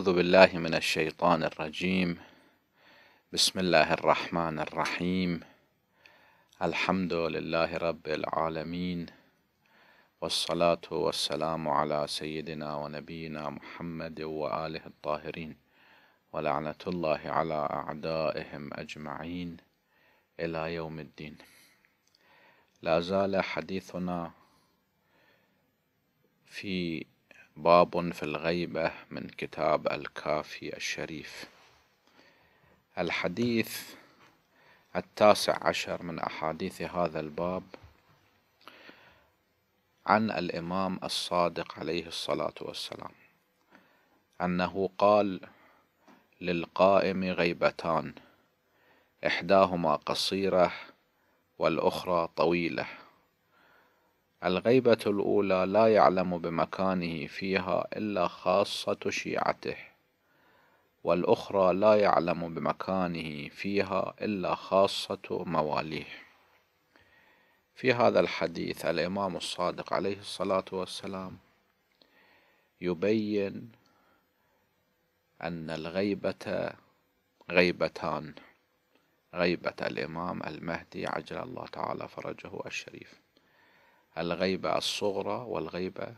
أعوذ بالله من الشيطان الرجيم بسم الله الرحمن الرحيم الحمد لله رب العالمين والصلاة والسلام على سيدنا ونبينا محمد وآله الطاهرين ولعنة الله على أعدائهم أجمعين إلى يوم الدين لا زال حديثنا في باب في الغيبة من كتاب الكافي الشريف الحديث التاسع عشر من أحاديث هذا الباب عن الإمام الصادق عليه الصلاة والسلام أنه قال للقائم غيبتان إحداهما قصيرة والأخرى طويلة الغيبة الأولى لا يعلم بمكانه فيها إلا خاصة شيعته والأخرى لا يعلم بمكانه فيها إلا خاصة مواليه في هذا الحديث الإمام الصادق عليه الصلاة والسلام يبين أن الغيبة غيبتان غيبة الإمام المهدي عجل الله تعالى فرجه الشريف الغيبة الصغرى والغيبة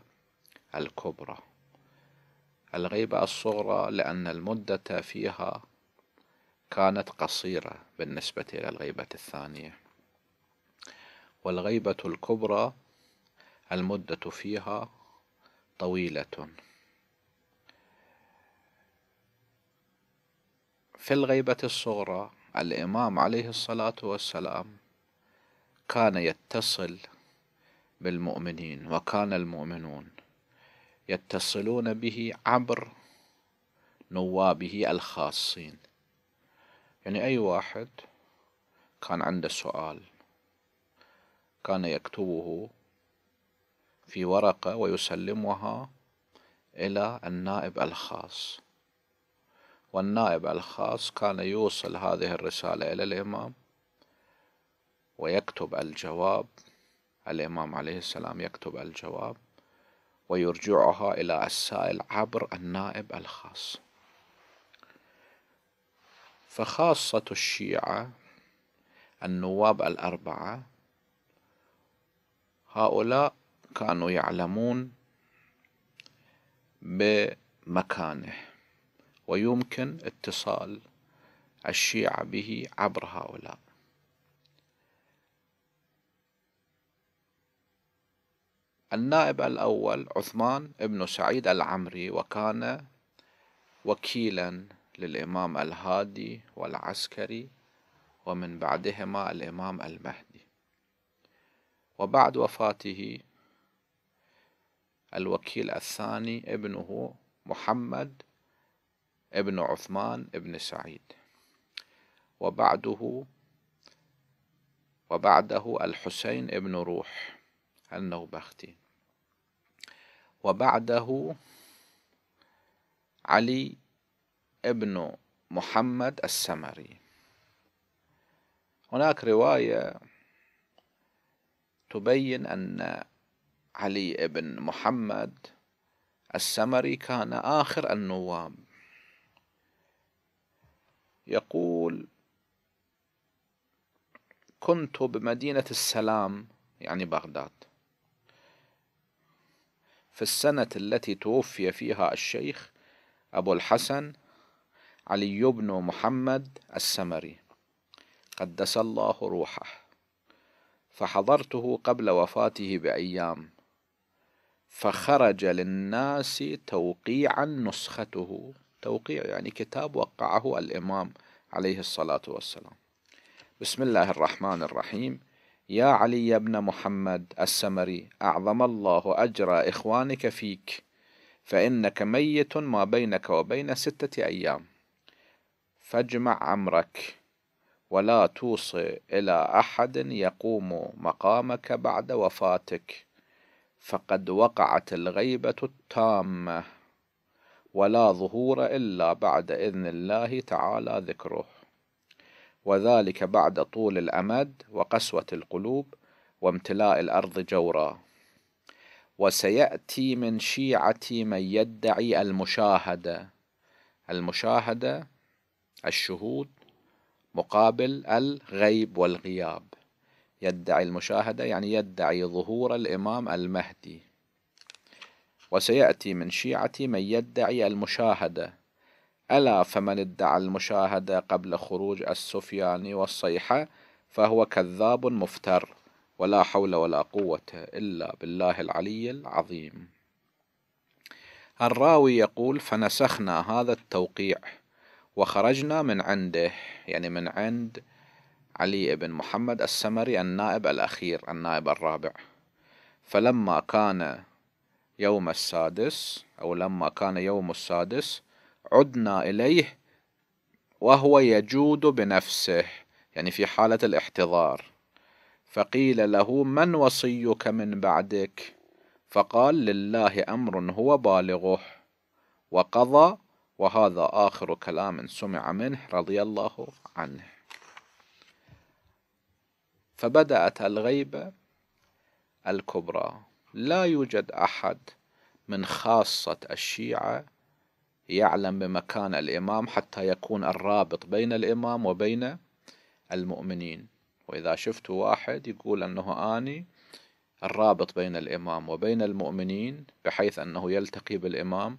الكبرى الغيبة الصغرى لأن المدة فيها كانت قصيرة بالنسبة إلى الغيبة الثانية والغيبة الكبرى المدة فيها طويلة في الغيبة الصغرى الإمام عليه الصلاة والسلام كان يتصل بالمؤمنين وكان المؤمنون يتصلون به عبر نوابه الخاصين يعني أي واحد كان عنده سؤال كان يكتبه في ورقة ويسلمها إلى النائب الخاص والنائب الخاص كان يوصل هذه الرسالة إلى الإمام ويكتب الجواب الإمام عليه السلام يكتب الجواب ويرجعها إلى السائل عبر النائب الخاص فخاصة الشيعة النواب الأربعة هؤلاء كانوا يعلمون بمكانه ويمكن اتصال الشيعة به عبر هؤلاء النائب الأول عثمان بن سعيد العمري وكان وكيلا للإمام الهادي والعسكري ومن بعدهما الإمام المهدي وبعد وفاته الوكيل الثاني ابنه محمد ابن عثمان ابن سعيد وبعده وبعده الحسين ابن روح النوبختي وبعده علي ابن محمد السمري هناك رواية تبين أن علي بن محمد السمري كان آخر النواب يقول كنت بمدينة السلام يعني بغداد في السنة التي توفي فيها الشيخ أبو الحسن علي بن محمد السمري قدس الله روحه فحضرته قبل وفاته بأيام فخرج للناس توقيعا نسخته توقيع يعني كتاب وقعه الإمام عليه الصلاة والسلام بسم الله الرحمن الرحيم يا علي بن محمد السمري أعظم الله أجر إخوانك فيك فإنك ميت ما بينك وبين ستة أيام فاجمع أمرك ولا توصي إلى أحد يقوم مقامك بعد وفاتك فقد وقعت الغيبة التامة ولا ظهور إلا بعد إذن الله تعالى ذكره وذلك بعد طول الأمد وقسوة القلوب وامتلاء الأرض جورا وسيأتي من شيعة من يدعي المشاهدة المشاهدة الشهود مقابل الغيب والغياب يدعي المشاهدة يعني يدعي ظهور الإمام المهدي وسيأتي من شيعة من يدعي المشاهدة ألا فمن ادعى المشاهدة قبل خروج السفياني والصيحة فهو كذاب مفتر ولا حول ولا قوة إلا بالله العلي العظيم الراوي يقول فنسخنا هذا التوقيع وخرجنا من عنده يعني من عند علي بن محمد السمري النائب الأخير النائب الرابع فلما كان يوم السادس أو لما كان يوم السادس عدنا إليه وهو يجود بنفسه يعني في حالة الاحتضار فقيل له من وصيك من بعدك فقال لله أمر هو بالغه وقضى وهذا آخر كلام سمع منه رضي الله عنه فبدأت الغيبة الكبرى لا يوجد أحد من خاصة الشيعة يعلم بمكان الإمام حتى يكون الرابط بين الإمام وبين المؤمنين وإذا شفت واحد يقول أنه آني الرابط بين الإمام وبين المؤمنين بحيث أنه يلتقي بالإمام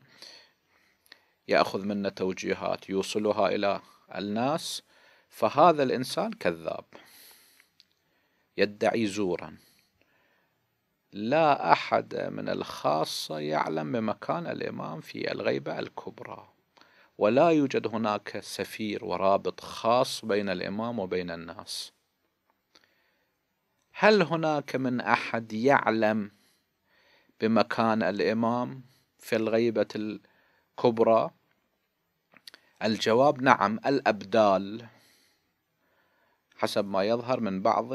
يأخذ منه توجيهات يوصلها إلى الناس فهذا الإنسان كذاب يدعي زورا لا أحد من الخاصة يعلم بمكان الإمام في الغيبة الكبرى ولا يوجد هناك سفير ورابط خاص بين الإمام وبين الناس هل هناك من أحد يعلم بمكان الإمام في الغيبة الكبرى الجواب نعم الأبدال حسب ما يظهر من بعض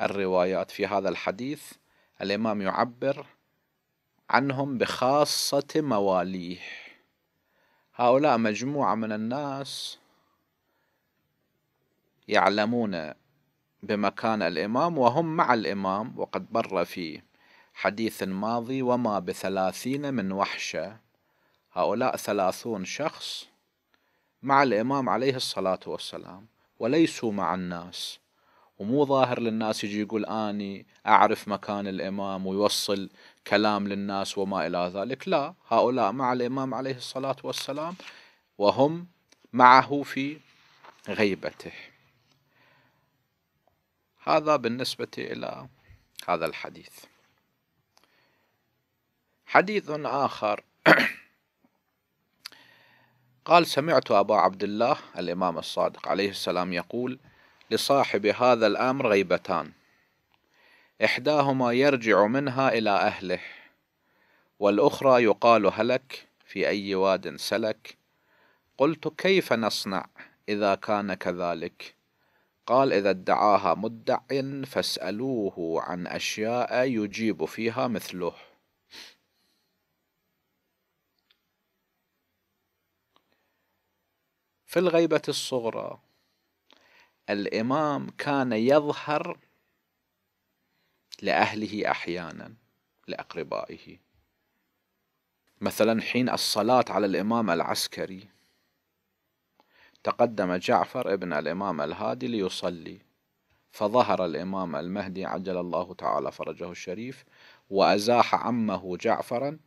الروايات في هذا الحديث الإمام يعبر عنهم بخاصة مواليه هؤلاء مجموعة من الناس يعلمون بمكان الإمام وهم مع الإمام وقد بر في حديث ماضي وما بثلاثين من وحشة هؤلاء ثلاثون شخص مع الإمام عليه الصلاة والسلام وليسوا مع الناس ومو ظاهر للناس يجي يقول اني اعرف مكان الامام ويوصل كلام للناس وما الى ذلك لا هؤلاء مع الامام عليه الصلاه والسلام وهم معه في غيبته هذا بالنسبه الى هذا الحديث حديث اخر قال سمعت ابا عبد الله الامام الصادق عليه السلام يقول لصاحب هذا الأمر غيبتان إحداهما يرجع منها إلى أهله والأخرى يقال هلك في أي واد سلك قلت كيف نصنع إذا كان كذلك قال إذا ادعاها مدع فاسألوه عن أشياء يجيب فيها مثله في الغيبة الصغرى الإمام كان يظهر لأهله أحيانا لأقربائه مثلا حين الصلاة على الإمام العسكري تقدم جعفر ابن الإمام الهادي ليصلي فظهر الإمام المهدي عجل الله تعالى فرجه الشريف وأزاح عمه جعفرا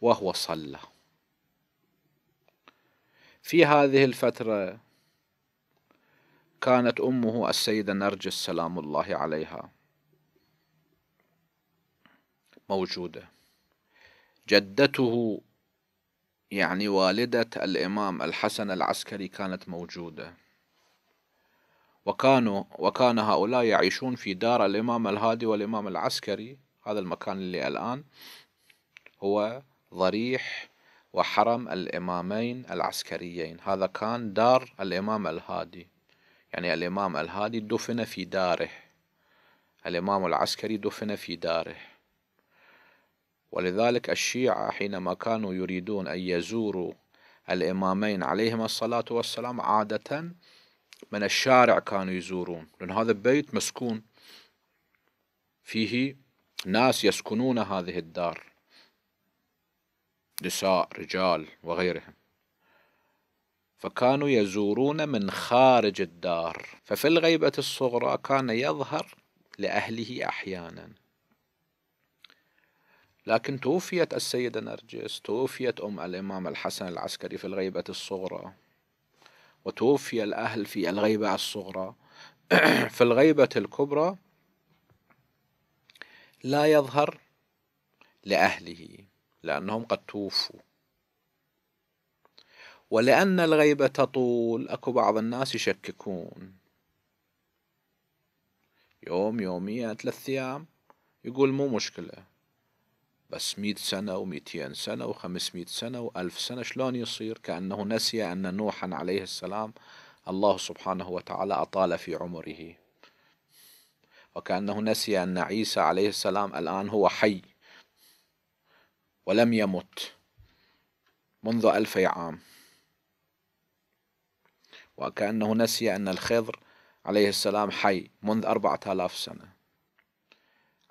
وهو صلى في هذه الفترة كانت أمه السيدة نرجس سلام الله عليها موجودة جدته يعني والدة الإمام الحسن العسكري كانت موجودة وكانوا وكان هؤلاء يعيشون في دار الإمام الهادي والإمام العسكري هذا المكان اللي الآن هو ضريح وحرم الإمامين العسكريين هذا كان دار الإمام الهادي يعني الإمام الهادي دفن في داره الإمام العسكري دفن في داره ولذلك الشيعة حينما كانوا يريدون أن يزوروا الإمامين عليهما الصلاة والسلام عادة من الشارع كانوا يزورون لأن هذا البيت مسكون فيه ناس يسكنون هذه الدار نساء رجال وغيرهم فكانوا يزورون من خارج الدار ففي الغيبة الصغرى كان يظهر لأهله أحيانا لكن توفيت السيدة نرجس توفيت أم الإمام الحسن العسكري في الغيبة الصغرى وتوفي الأهل في الغيبة الصغرى في الغيبة الكبرى لا يظهر لأهله لأنهم قد توفوا ولأن الغيبة تطول أكو بعض الناس يشككون يوم يوميا ثلاث أيام يقول مو مشكلة بس مئة سنة ومئتين سنة وخمسمائة سنة وألف سنة شلون يصير كأنه نسي أن نوحا عليه السلام الله سبحانه وتعالى أطال في عمره وكأنه نسي أن عيسى عليه السلام الآن هو حي ولم يمت منذ ألفي عام وكأنه نسي أن الخضر عليه السلام حي منذ أربعة آلاف سنة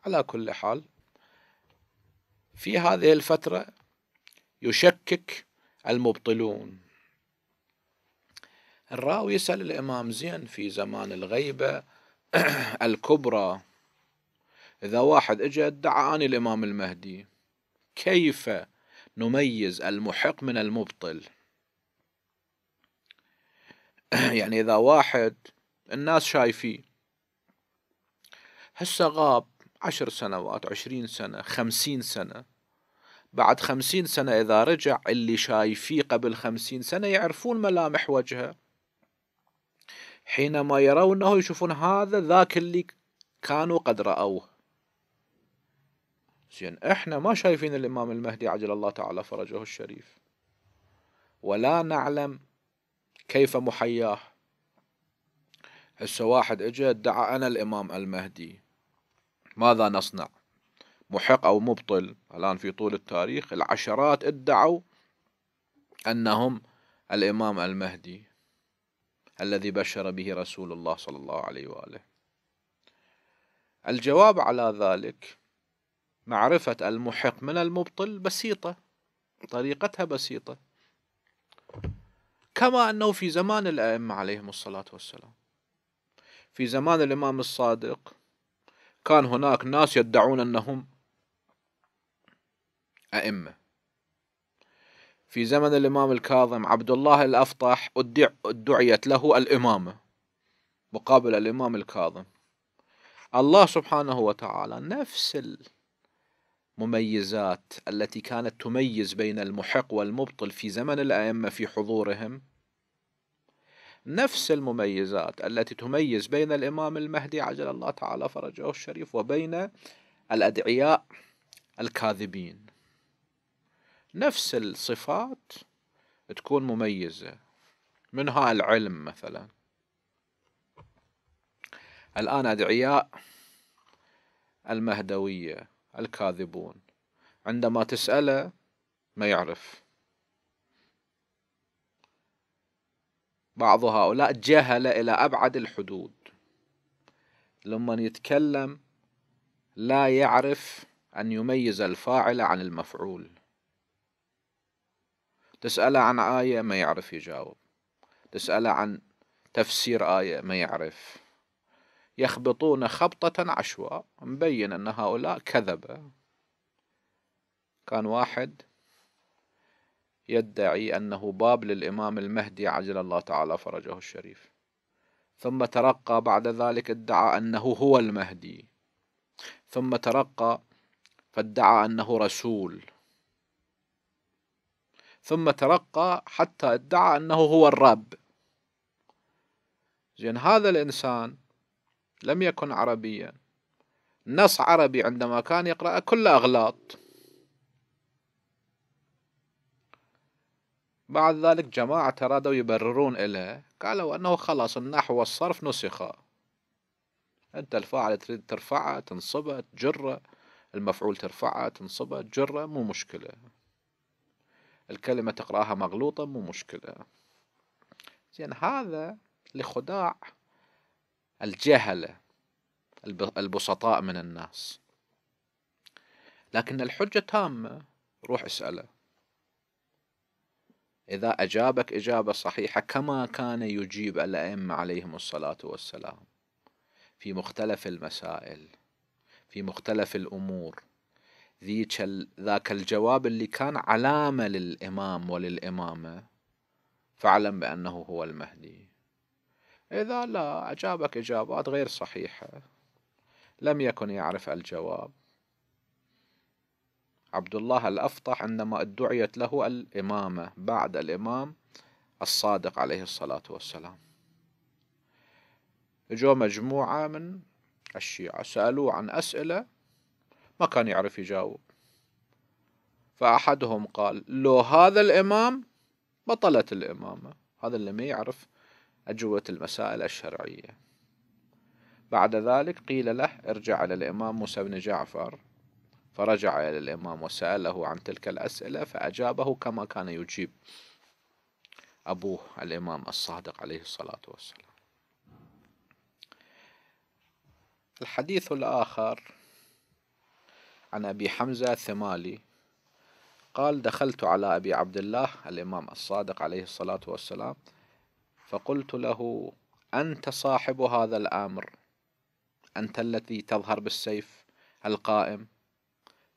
على كل حال في هذه الفترة يشكك المبطلون الراوي يسأل الإمام زين في زمان الغيبة الكبرى إذا واحد إجا دعاني الإمام المهدي كيف نميز المحق من المبطل يعني اذا واحد الناس شايفيه هسه غاب عشر سنوات عشرين سنة خمسين سنة بعد خمسين سنة إذا رجع اللي شايفيه قبل خمسين سنة يعرفون ملامح وجهه حينما يرونه يشوفون هذا ذاك اللي كانوا قد رأوه زين احنا ما شايفين الإمام المهدي عجل الله تعالى فرجه الشريف ولا نعلم كيف محياه هسه واحد اجى ادعى انا الامام المهدي ماذا نصنع محق او مبطل الان في طول التاريخ العشرات ادعوا انهم الامام المهدي الذي بشر به رسول الله صلى الله عليه واله الجواب على ذلك معرفة المحق من المبطل بسيطة طريقتها بسيطة كما أنه في زمان الأئمة عليهم الصلاة والسلام في زمان الإمام الصادق كان هناك ناس يدعون أنهم أئمة في زمن الإمام الكاظم عبد الله الأفطح ادعيت له الإمامة مقابل الإمام الكاظم الله سبحانه وتعالى نفس مميزات التي كانت تميز بين المحق والمبطل في زمن الأئمة في حضورهم نفس المميزات التي تميز بين الإمام المهدي عجل الله تعالى فرجه الشريف وبين الأدعياء الكاذبين نفس الصفات تكون مميزة منها العلم مثلا الآن أدعياء المهدوية الكاذبون عندما تسأله ما يعرف بعض هؤلاء جهل إلى أبعد الحدود لمن يتكلم لا يعرف أن يميز الفاعل عن المفعول تسأله عن آية ما يعرف يجاوب تسأله عن تفسير آية ما يعرف يخبطون خبطة عشواء مبين أن هؤلاء كذبة كان واحد يدعي أنه باب للإمام المهدي عجل الله تعالى فرجه الشريف ثم ترقى بعد ذلك ادعى أنه هو المهدي ثم ترقى فادعى أنه رسول ثم ترقى حتى ادعى أنه هو الرب زين هذا الإنسان لم يكن عربيا نص عربي عندما كان يقرأ كل أغلاط بعد ذلك جماعة رادوا يبررون له قالوا أنه خلاص النحو والصرف نسخة أنت الفاعل تريد ترفعه تنصبه تجره المفعول ترفعه تنصبه تجره مو مشكلة الكلمة تقرأها مغلوطة مو مشكلة زين هذا لخداع الجهلة البسطاء من الناس لكن الحجة تامة روح اسأله إذا أجابك إجابة صحيحة كما كان يجيب الأئمة عليهم الصلاة والسلام في مختلف المسائل في مختلف الأمور ذاك الجواب اللي كان علامة للإمام وللإمامة فاعلم بأنه هو المهدي إذا لا أجابك إجابات غير صحيحة لم يكن يعرف الجواب عبد الله الأفطح عندما ادعيت له الإمامة بعد الإمام الصادق عليه الصلاة والسلام جو مجموعة من الشيعة سألوه عن أسئلة ما كان يعرف يجاوب فأحدهم قال لو هذا الإمام بطلت الإمامة هذا اللي ما يعرف أجوبة المسائل الشرعية بعد ذلك قيل له ارجع إلى الإمام موسى بن جعفر فرجع إلى الإمام وسأله عن تلك الأسئلة فأجابه كما كان يجيب أبوه الإمام الصادق عليه الصلاة والسلام الحديث الآخر عن أبي حمزة الثمالي قال دخلت على أبي عبد الله الإمام الصادق عليه الصلاة والسلام فقلت له أنت صاحب هذا الأمر أنت الذي تظهر بالسيف القائم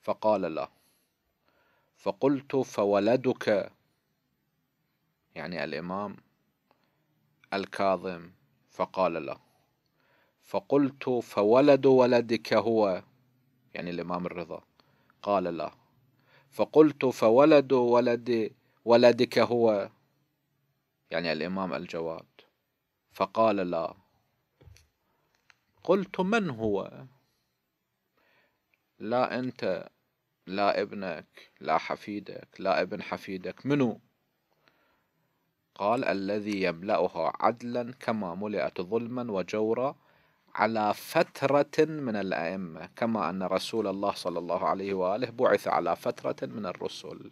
فقال لا فقلت فولدك يعني الإمام الكاظم فقال لا فقلت فولد ولدك هو يعني الإمام الرضا قال لا فقلت فولد ولد ولدك هو يعني الإمام الجواد فقال لا قلت من هو لا أنت لا ابنك لا حفيدك لا ابن حفيدك منو قال الذي يملأها عدلا كما ملئت ظلما وجورا على فترة من الأئمة كما أن رسول الله صلى الله عليه وآله بعث على فترة من الرسل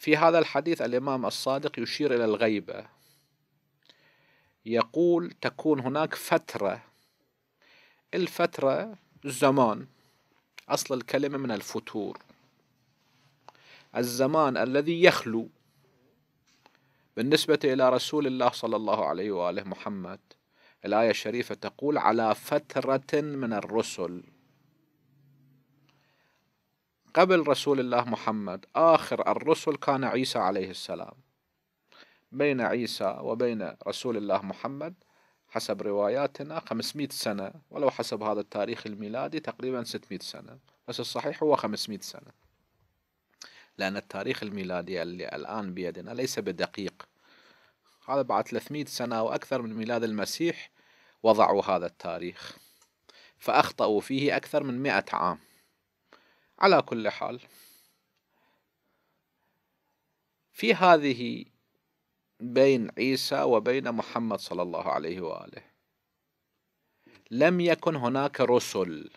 في هذا الحديث الإمام الصادق يشير إلى الغيبة يقول تكون هناك فترة الفترة الزمان أصل الكلمة من الفتور الزمان الذي يخلو بالنسبة إلى رسول الله صلى الله عليه وآله محمد الآية الشريفة تقول على فترة من الرسل قبل رسول الله محمد آخر الرسل كان عيسى عليه السلام بين عيسى وبين رسول الله محمد حسب رواياتنا 500 سنة ولو حسب هذا التاريخ الميلادي تقريبا 600 سنة بس الصحيح هو 500 سنة لأن التاريخ الميلادي اللي الآن بيدنا ليس بدقيق هذا بعد 300 سنة وأكثر من ميلاد المسيح وضعوا هذا التاريخ فأخطأوا فيه أكثر من 100 عام على كل حال في هذه بين عيسى وبين محمد صلى الله عليه واله لم يكن هناك رسل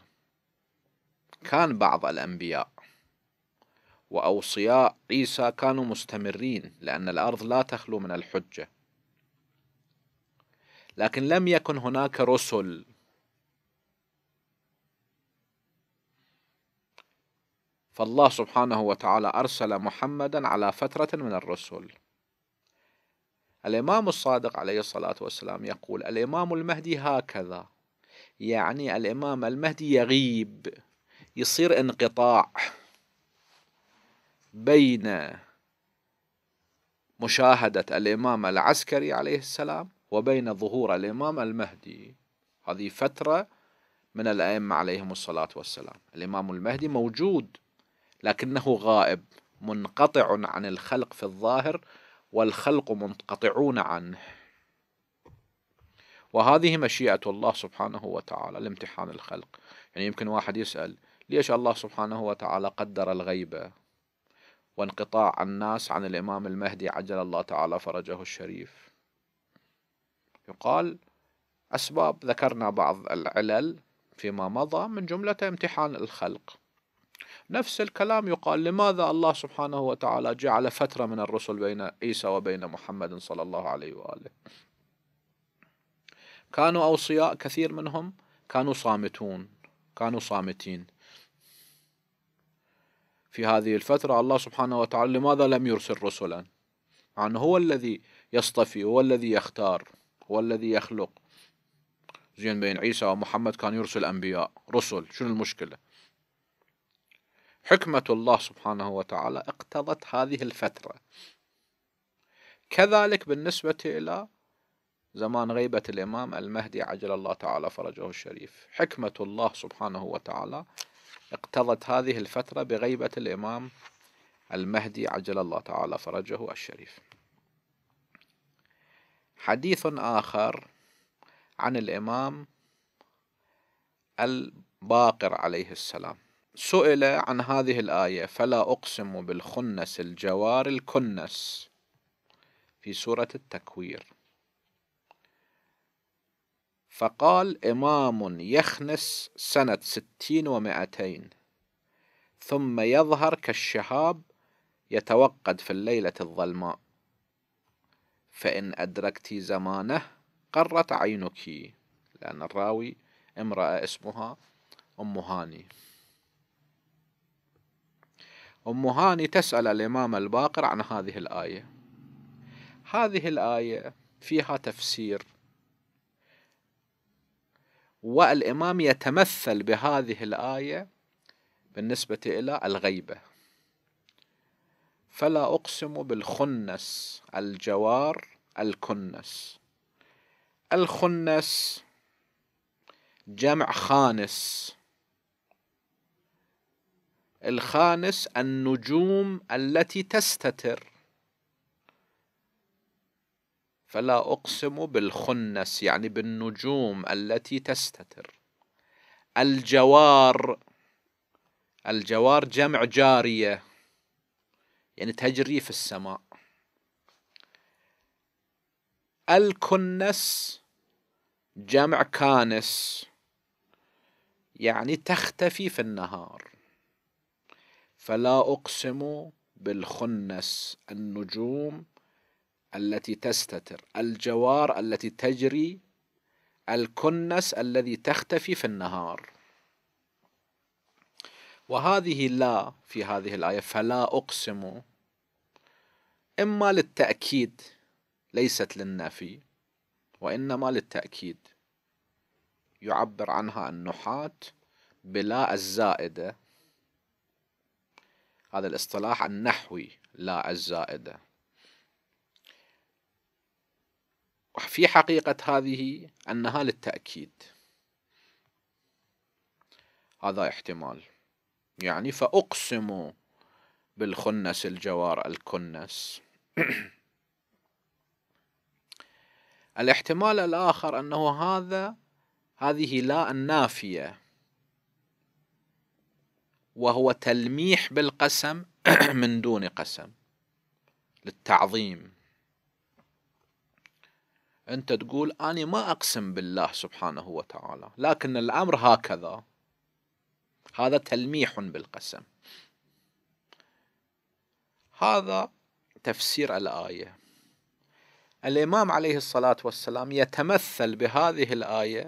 كان بعض الانبياء واوصياء عيسى كانوا مستمرين لان الارض لا تخلو من الحجه لكن لم يكن هناك رسل فالله سبحانه وتعالى أرسل محمدا على فترة من الرسل الإمام الصادق عليه الصلاة والسلام يقول الإمام المهدي هكذا يعني الإمام المهدي يغيب يصير انقطاع بين مشاهدة الإمام العسكري عليه السلام وبين ظهور الإمام المهدي هذه فترة من الأئمة عليهم الصلاة والسلام الإمام المهدي موجود لكنه غائب منقطع عن الخلق في الظاهر والخلق منقطعون عنه وهذه مشيئة الله سبحانه وتعالى لامتحان الخلق يعني يمكن واحد يسأل ليش الله سبحانه وتعالى قدر الغيبة وانقطاع الناس عن الإمام المهدي عجل الله تعالى فرجه الشريف يقال أسباب ذكرنا بعض العلل فيما مضى من جملة امتحان الخلق نفس الكلام يقال لماذا الله سبحانه وتعالى جعل فترة من الرسل بين عيسى وبين محمد صلى الله عليه وآله كانوا أوصياء كثير منهم كانوا صامتون كانوا صامتين في هذه الفترة الله سبحانه وتعالى لماذا لم يرسل رسلا مع أنه هو الذي يصطفي هو الذي يختار هو الذي يخلق زين بين عيسى ومحمد كان يرسل أنبياء رسل شنو المشكلة حكمة الله سبحانه وتعالى اقتضت هذه الفترة كذلك بالنسبة إلى زمان غيبة الإمام المهدي عجل الله تعالى فرجه الشريف حكمة الله سبحانه وتعالى اقتضت هذه الفترة بغيبة الإمام المهدي عجل الله تعالى فرجه الشريف حديث آخر عن الإمام الباقر عليه السلام سئل عن هذه الآية فلا أقسم بالخنس الجوار الكنس في سورة التكوير فقال إمام يخنس سنة ستين ومائتين ثم يظهر كالشهاب يتوقد في الليلة الظلماء فإن أدركت زمانه قرت عينك لأن الراوي امرأة اسمها أم هاني أم هاني تسأل الإمام الباقر عن هذه الآية هذه الآية فيها تفسير والإمام يتمثل بهذه الآية بالنسبة إلى الغيبة فلا أقسم بالخنس الجوار الكنس الخنس جمع خانس الخامس النجوم التي تستتر فلا أقسم بالخنس يعني بالنجوم التي تستتر الجوار الجوار جمع جارية يعني تجري في السماء الكنس جمع كانس يعني تختفي في النهار فلا أقسم بالخنس النجوم التي تستتر الجوار التي تجري الكنس الذي تختفي في النهار وهذه لا في هذه الآية فلا أقسم إما للتأكيد ليست للنفي وإنما للتأكيد يعبر عنها النحاة بلا الزائدة هذا الاصطلاح النحوي لا الزائدة في حقيقة هذه أنها للتأكيد هذا احتمال يعني فأقسم بالخنس الجوار الكنس الاحتمال الآخر أنه هذا هذه لا النافية وهو تلميح بالقسم من دون قسم للتعظيم أنت تقول أنا ما أقسم بالله سبحانه وتعالى لكن الأمر هكذا هذا تلميح بالقسم هذا تفسير الآية الإمام عليه الصلاة والسلام يتمثل بهذه الآية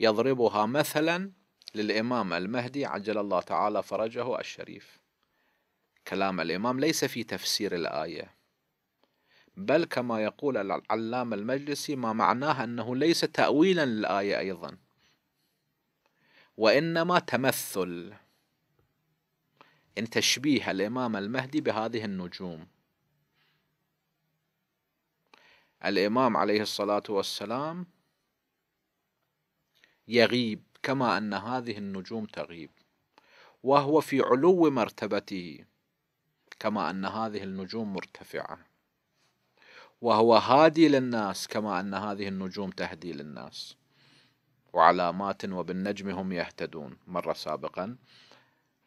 يضربها مثلا للإمام المهدي عجل الله تعالى فرجه الشريف كلام الإمام ليس في تفسير الآية بل كما يقول العلام المجلسي ما معناه أنه ليس تأويلا للآية أيضا وإنما تمثل إن تشبيه الإمام المهدي بهذه النجوم الإمام عليه الصلاة والسلام يغيب كما أن هذه النجوم تغيب وهو في علو مرتبته كما أن هذه النجوم مرتفعة وهو هادي للناس كما أن هذه النجوم تهدي للناس وعلامات وبالنجم هم يهتدون مر سابقا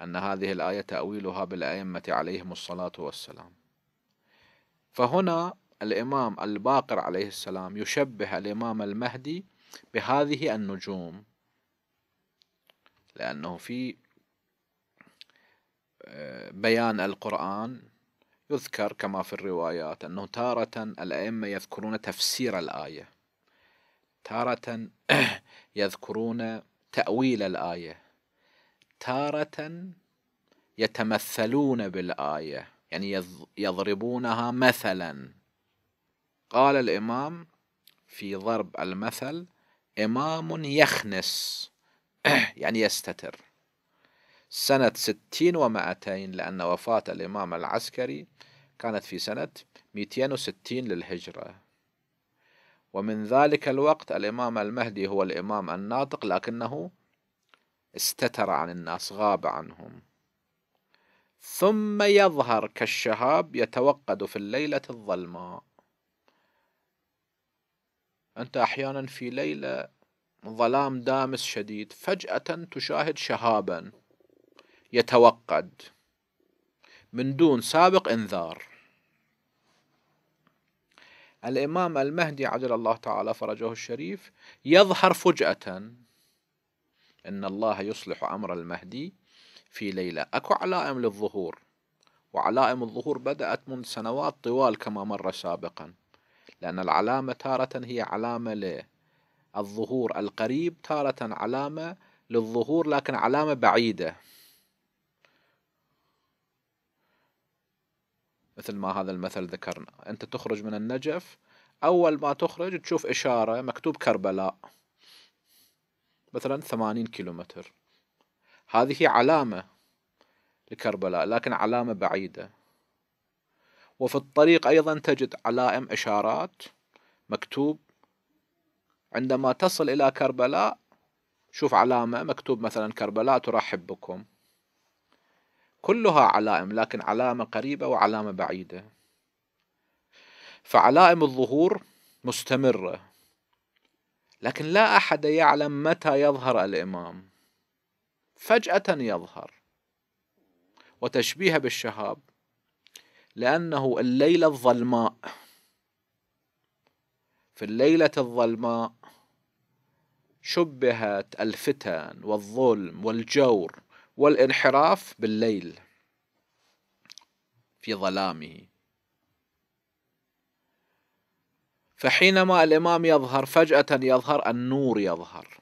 أن هذه الآية تأويلها بالأئمة عليهم الصلاة والسلام فهنا الإمام الباقر عليه السلام يشبه الإمام المهدي بهذه النجوم لأنه في آه، بيان القرآن يذكر كما في الروايات أنه تارة الأئمة يذكرون تفسير الآية تارة يذكرون تأويل الآية تارة يتمثلون بالآية يعني يضربونها مثلا قال الإمام في ضرب المثل إمام يخنس يعني يستتر سنة ستين ومائتين لأن وفاة الإمام العسكري كانت في سنة 260 للهجرة ومن ذلك الوقت الإمام المهدي هو الإمام الناطق لكنه استتر عن الناس غاب عنهم ثم يظهر كالشهاب يتوقد في الليلة الظلماء أنت أحيانا في ليلة ظلام دامس شديد فجأة تشاهد شهابا يتوقد من دون سابق انذار الإمام المهدي عجل الله تعالى فرجه الشريف يظهر فجأة إن الله يصلح أمر المهدي في ليلة أكو علائم للظهور وعلائم الظهور بدأت منذ سنوات طوال كما مر سابقا لأن العلامة تارة هي علامة الظهور القريب تارة علامة للظهور لكن علامة بعيدة مثل ما هذا المثل ذكرنا أنت تخرج من النجف أول ما تخرج تشوف إشارة مكتوب كربلاء مثلا ثمانين كيلومتر هذه علامة لكربلاء لكن علامة بعيدة وفي الطريق أيضا تجد علائم إشارات مكتوب عندما تصل إلى كربلاء شوف علامة مكتوب مثلا كربلاء ترحب بكم كلها علائم لكن علامة قريبة وعلامة بعيدة فعلائم الظهور مستمرة لكن لا أحد يعلم متى يظهر الإمام فجأة يظهر وتشبيهه بالشهاب لأنه الليلة الظلماء في الليلة الظلماء شبهت الفتن والظلم والجور والانحراف بالليل في ظلامه فحينما الإمام يظهر فجأة يظهر النور يظهر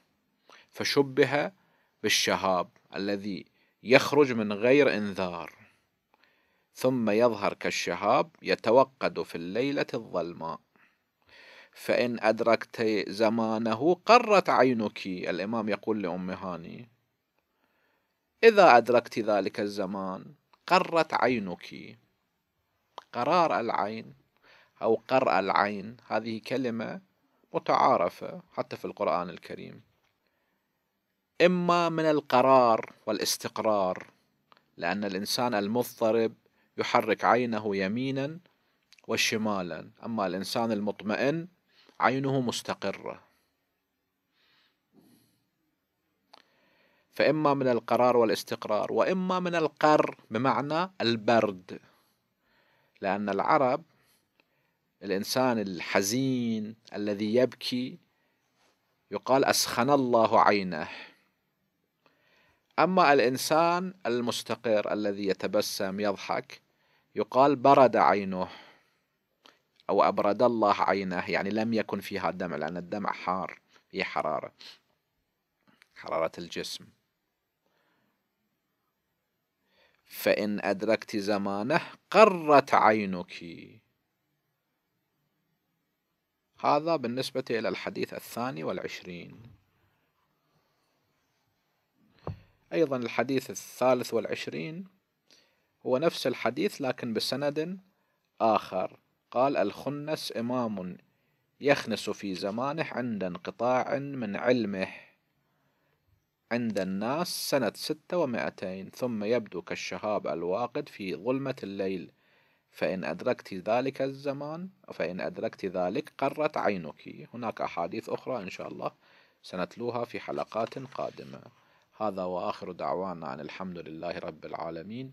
فشبه بالشهاب الذي يخرج من غير انذار ثم يظهر كالشهاب يتوقد في الليلة الظلماء فإن أدركت زمانه قرت عينك الإمام يقول لأم هاني إذا أدركت ذلك الزمان قرت عينك قرار العين أو قرء العين هذه كلمة متعارفة حتى في القرآن الكريم إما من القرار والاستقرار لأن الإنسان المضطرب يحرك عينه يمينا وشمالا أما الإنسان المطمئن عينه مستقرة فإما من القرار والاستقرار وإما من القر بمعنى البرد لأن العرب الإنسان الحزين الذي يبكي يقال أسخن الله عينه أما الإنسان المستقر الذي يتبسم يضحك يقال برد عينه أو أبرد الله عينه يعني لم يكن فيها دمع لأن الدمع حار هي حرارة حرارة الجسم فإن أدركت زمانه قرت عينك هذا بالنسبة إلى الحديث الثاني والعشرين أيضا الحديث الثالث والعشرين هو نفس الحديث لكن بسند آخر قال الخنس إمام يخنس في زمانه عند انقطاع من علمه عند الناس سنة ستة ومائتين ثم يبدو كالشهاب الواقد في ظلمة الليل فإن أدركت ذلك الزمان فإن أدركت ذلك قرت عينك هناك أحاديث أخرى إن شاء الله سنتلوها في حلقات قادمة هذا وآخر دعوانا عن الحمد لله رب العالمين